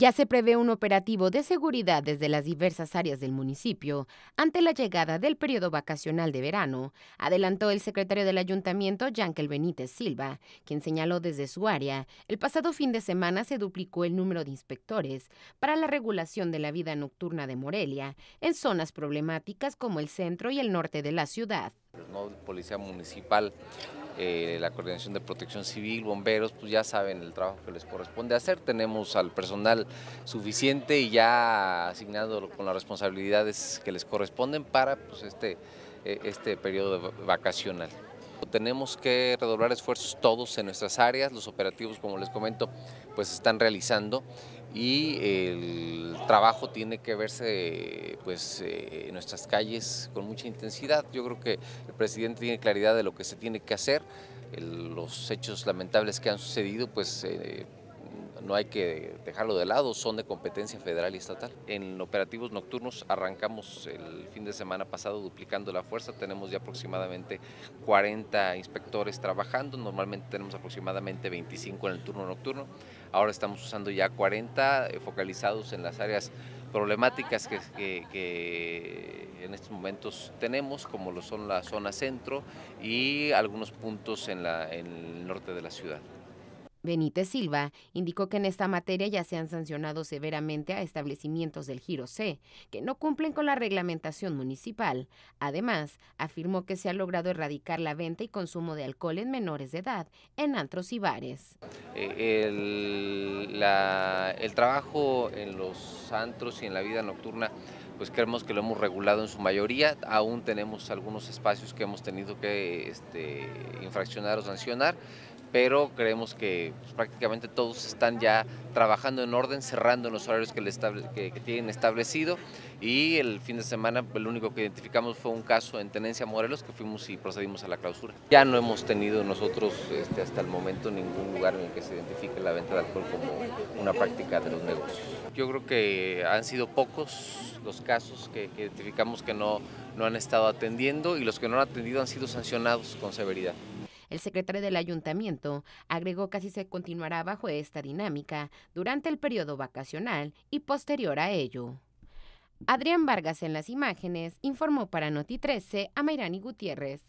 Ya se prevé un operativo de seguridad desde las diversas áreas del municipio ante la llegada del periodo vacacional de verano, adelantó el secretario del ayuntamiento, Yankel Benítez Silva, quien señaló desde su área, el pasado fin de semana se duplicó el número de inspectores para la regulación de la vida nocturna de Morelia en zonas problemáticas como el centro y el norte de la ciudad. Pues, Policía Municipal, eh, la Coordinación de Protección Civil, bomberos, pues ya saben el trabajo que les corresponde hacer. Tenemos al personal suficiente y ya asignado con las responsabilidades que les corresponden para pues, este, eh, este periodo vacacional. Tenemos que redoblar esfuerzos todos en nuestras áreas, los operativos como les comento pues están realizando y el trabajo tiene que verse pues, eh, en nuestras calles con mucha intensidad. Yo creo que el presidente tiene claridad de lo que se tiene que hacer. los hechos lamentables que han sucedido pues, eh, no hay que dejarlo de lado, son de competencia federal y estatal. En operativos nocturnos arrancamos el fin de semana pasado duplicando la fuerza, tenemos ya aproximadamente 40 inspectores trabajando, normalmente tenemos aproximadamente 25 en el turno nocturno, ahora estamos usando ya 40 eh, focalizados en las áreas problemáticas que, en estos momentos tenemos, como lo son la zona centro y algunos puntos en el norte de la ciudad. Benítez Silva indicó que en esta materia ya se han sancionado severamente a establecimientos del Giro C que no cumplen con la reglamentación municipal. Además, afirmó que se ha logrado erradicar la venta y consumo de alcohol en menores de edad en antros y bares. Eh, el, trabajo en los antros y en la vida nocturna pues creemos que lo hemos regulado en su mayoría, aún tenemos algunos espacios que hemos tenido que este, infraccionar o sancionar, pero creemos que pues, prácticamente todos están ya trabajando en orden, cerrando los horarios que, tienen establecido y el fin de semana el único que identificamos fue un caso en Tenencia Morelos que fuimos y procedimos a la clausura. Ya no hemos tenido nosotros este, hasta el momento ningún lugar en el que se identifique la venta de alcohol como una práctica de los negocios. Yo creo que han sido pocos los casos que, que identificamos que no, no han estado atendiendo y los que no han atendido han sido sancionados con severidad. El secretario del ayuntamiento agregó que así se continuará bajo esta dinámica durante el periodo vacacional y posterior a ello. Adrián Vargas en las imágenes informó para Noti 13 a Mayrani Gutiérrez.